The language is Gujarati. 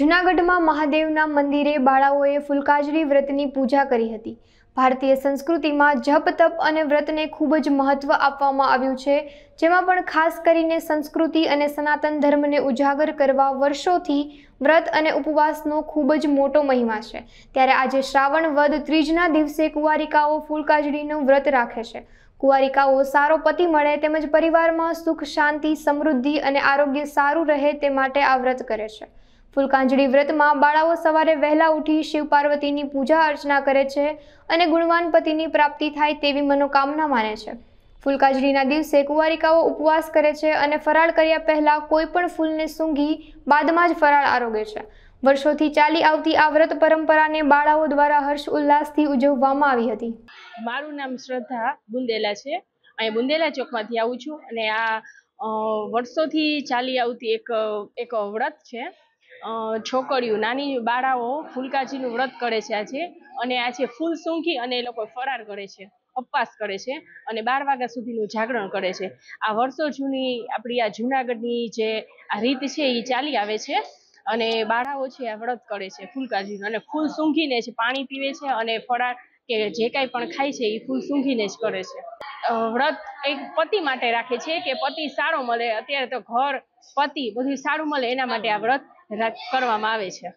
જૂનાગઢમાં મહાદેવના મંદિરે બાળાઓએ ફૂલકાજરી વ્રતની પૂજા કરી હતી ભારતીય સંસ્કૃતિમાં જપ તપ અને વ્રતને ખૂબ જ મહત્ત્વ આપવામાં આવ્યું છે જેમાં પણ ખાસ કરીને સંસ્કૃતિ અને સનાતન ધર્મને ઉજાગર કરવા વર્ષોથી વ્રત અને ઉપવાસનો ખૂબ જ મોટો મહિમા છે ત્યારે આજે શ્રાવણ વદ ત્રીજના દિવસે કુંવારિકાઓ ફૂલકાજડીનું વ્રત રાખે છે કુંવારિકાઓ સારો પતિ મળે તેમજ પરિવારમાં સુખ શાંતિ સમૃદ્ધિ અને આરોગ્ય સારું રહે તે માટે આ વ્રત કરે છે ફૂલકાંજળી વ્રતમાં બાળાઓ સવારે વહેલા ઉઠી શિવ પાર્વતીની પૂજા અર્ચના કરે છે અને ગુણવાન પતિની પ્રાપ્તિ થાય તેવી મનોકામના માને છે ફૂલકાંજળીના દિવસે કુંવારિકાઓ ઉપવાસ કરે છે અને ફરાળ કર્યા પહેલાં કોઈ પણ ફૂલને સૂંઘી બાદમાં જ ફરાળ આરોગે છે વર્ષોથી ચાલી આવતી આ વ્રત પરંપરાને બાળાઓ દ્વારા હર્ષ ઉલ્લાસથી ઉજવવામાં આવી હતી મારું નામ શ્રદ્ધા બુંદેલા છે અહીંયા બુંદેલા ચોકમાંથી આવું છું અને આ વર્ષોથી ચાલી આવતી એક એક વ્રત છે છોકરીઓ નાની બાળાઓ ફૂલકાજીનું વ્રત કરે છે આજે અને આજે ફૂલ સૂંઘી અને એ લોકો ફરાર કરે છે ઉપવાસ કરે છે અને બાર વાગ્યા સુધીનું જાગરણ કરે છે આ વર્ષો જૂની આપણી આ જૂનાગઢની જે આ રીત છે એ ચાલી આવે છે અને બાળાઓ છે આ વ્રત કરે છે ફૂલકાજીનું અને ફૂલ સૂંઘીને છે પાણી પીવે છે અને ફરાર કે જે કાંઈ પણ ખાય છે એ ફૂલ સૂંઘીને જ કરે છે વ્રત એક પતિ માટે રાખે છે કે પતિ સારો મળે અત્યારે તો ઘર પતિ બધું સારું મળે એના માટે આ વ્રત કરવામાં આવે છે